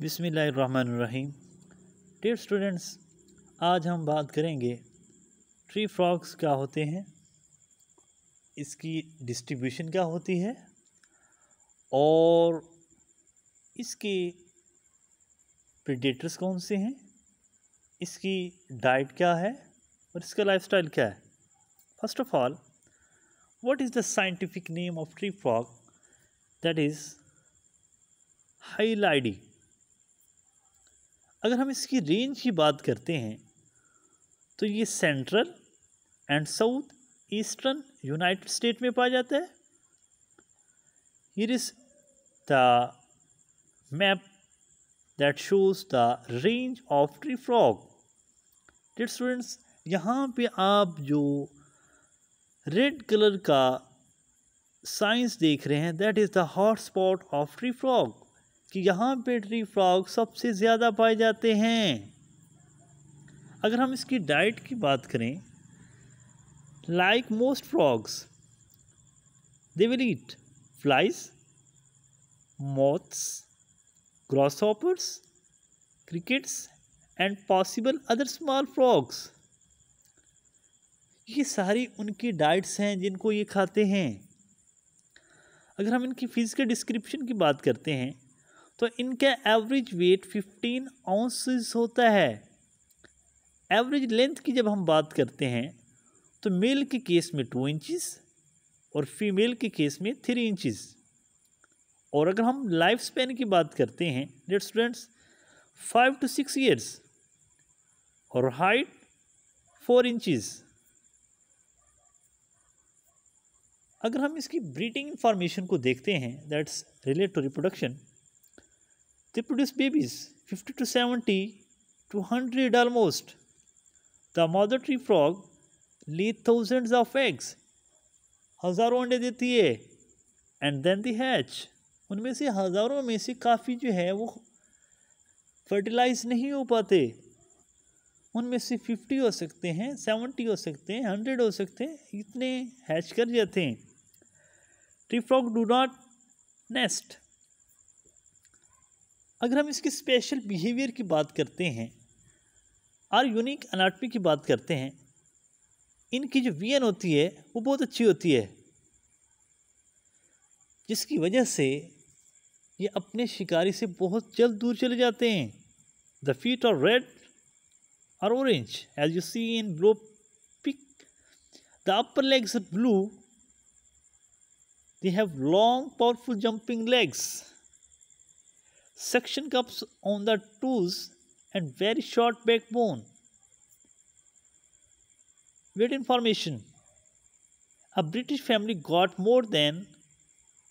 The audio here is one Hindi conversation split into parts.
बिसमीम डियर स्टूडेंट्स आज हम बात करेंगे ट्री फ्रॉक्स क्या होते हैं इसकी डिस्ट्रीब्यूशन क्या होती है और इसके प्रिडेटर्स कौन से हैं इसकी डाइट क्या है और इसका लाइफस्टाइल क्या है first of all what is the scientific name of tree frog that is hylidae अगर हम इसकी रेंज की बात करते हैं तो ये central and south eastern United State में पाया जाता है here is the map that shows the range of tree frog that students यहाँ पे आप जो रेड कलर का साइंस देख रहे हैं that is the hot spot of tree frog कि यहाँ पे ट्री फ्रॉग सबसे ज़्यादा पाए जाते हैं अगर हम इसकी डाइट की बात करें like most frogs they will eat flies grasshoppers crickets and possible other small frogs ये सारी उनकी डाइट्स हैं जिनको ये खाते हैं अगर हम इनकी फिज़िकल डिस्क्रिप्शन की बात करते हैं तो इनका एवरेज वेट फिफ्टीन आउंसेस होता है एवरेज लेंथ की जब हम बात करते हैं तो मेल के केस में टू इंचिस और फीमेल के केस में थ्री इंचिस और अगर हम लाइफ स्पेन की बात करते हैं that students five two six years और हाइट फोर इंचिस अगर हम इसकी ब्रीडिंग इंफॉर्मेशन को देखते हैं that's relate to reproduction they produce babies 50 to 70 to 100 almost. The mother tree frog lay thousands of eggs. हज़ारों अंडे देती है एंड देन दी हैच उनमें से हज़ारों में से काफ़ी जो है वो फर्टिलाइज नहीं हो पाते उनमें से फिफ्टी हो सकते हैं सेवेंटी हो सकते हैं हंड्रेड हो सकते हैं इतने हैच कर जाते हैं tree frog do not nest अगर हम इसके स्पेशल बिहेवियर की बात करते हैं और यूनिक अनाटमी की बात करते हैं इनकी जो वीएन होती है वो बहुत अच्छी होती है जिसकी वजह से ये अपने शिकारी से बहुत जल्द दूर चले जाते हैं द फीट और रेड और orange as you see in below pic the upper legs blue they have long powerful jumping legs suction cups on the toes and very short backbone. Weight information A British family got more than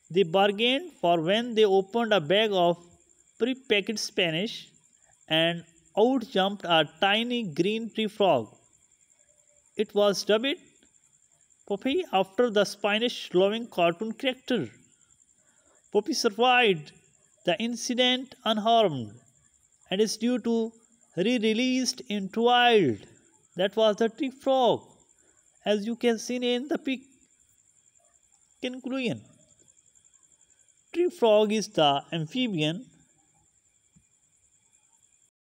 they bargained for when they opened a bag of pre-packaged Spanish and out jumped a tiny green tree frog. It was dubbed Poppy after the Spanish loving cartoon character. Poppy survived the incident unharmed and is due to re-released into wild. That was the tree frog, as you can see in the pic. Conclusion Tree frog is the amphibian